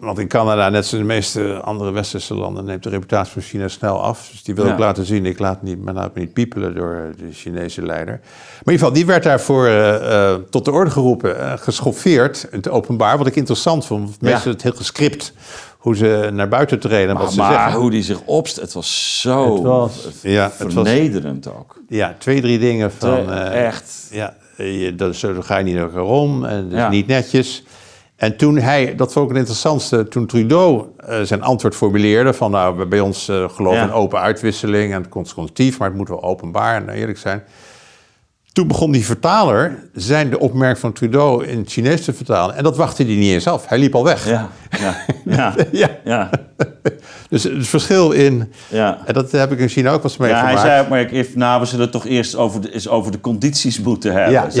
Want in Canada, net zoals de meeste andere westerse landen, neemt de reputatie van China snel af. Dus die wil ik laten zien, ik laat niet, me niet piepelen door eh, de Chinese leider. Maar in ieder geval, die werd daarvoor eh, eh, tot de orde geroepen, uh, geschoffeerd in het openbaar. Wat ik interessant vond, mensen meestal het heel gescript hoe ze naar buiten treden. Maar, wat ze zeggen. hoe die zich opst, het was zo het was, ja, vernederend het was, ook. Ja, twee, drie dingen van... echt. Ja, je, dat, zo ga je niet naar om en is niet netjes. En toen hij, dat vond ik het interessantste, toen Trudeau eh, zijn antwoord formuleerde van nou, bij ons eh, geloven in open uitwisseling en constructief, maar het moet wel openbaar en eerlijk zijn. Toen begon die vertaler zijn de opmerking van Trudeau in het Chinees te vertalen. En dat wachtte hij niet eens af. Hij liep al weg. Ja, ja, ja. ja. dus het verschil in... Ja. En dat heb ik in China ook wel eens meegemaakt. Ja, hij zei ook maar, ik, nou, we zullen het toch eerst over de, over de condities moeten hebben. Ja,